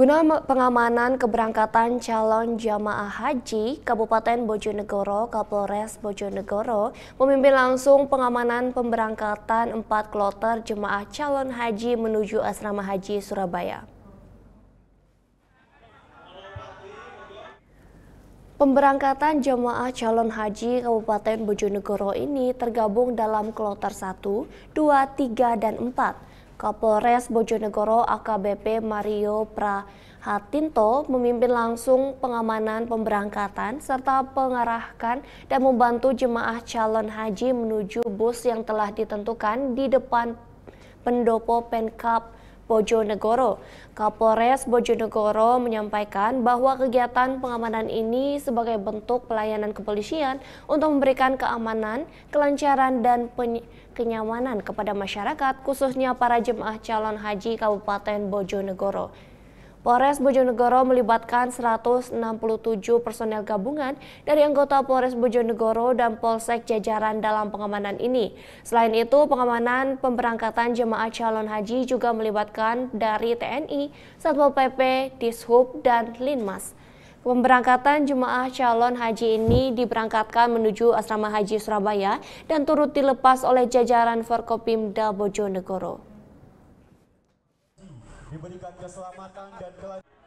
Guna pengamanan keberangkatan calon jamaah haji, Kabupaten Bojonegoro, Kapolres Bojonegoro memimpin langsung pengamanan pemberangkatan empat kloter jemaah calon haji menuju Asrama Haji Surabaya. Pemberangkatan jemaah calon haji Kabupaten Bojonegoro ini tergabung dalam kloter 1, 2, 3, dan 4. Kapolres Bojonegoro AKBP Mario Prahatinto memimpin langsung pengamanan pemberangkatan serta pengarahkan dan membantu jemaah calon haji menuju bus yang telah ditentukan di depan pendopo Penkap Bojonegoro. Kapolres Bojonegoro menyampaikan bahwa kegiatan pengamanan ini sebagai bentuk pelayanan kepolisian untuk memberikan keamanan, kelancaran, dan kenyamanan kepada masyarakat, khususnya para jemaah calon haji Kabupaten Bojonegoro. Polres Bojonegoro melibatkan 167 personel gabungan dari anggota Polres Bojonegoro dan Polsek jajaran dalam pengamanan ini. Selain itu, pengamanan pemberangkatan jemaah calon haji juga melibatkan dari TNI, Satpol PP, Dishub, dan Linmas. Pemberangkatan jemaah calon haji ini diberangkatkan menuju Asrama Haji Surabaya dan turut dilepas oleh jajaran Forkopimda Bojonegoro diberikan keselamatan dan kelancaran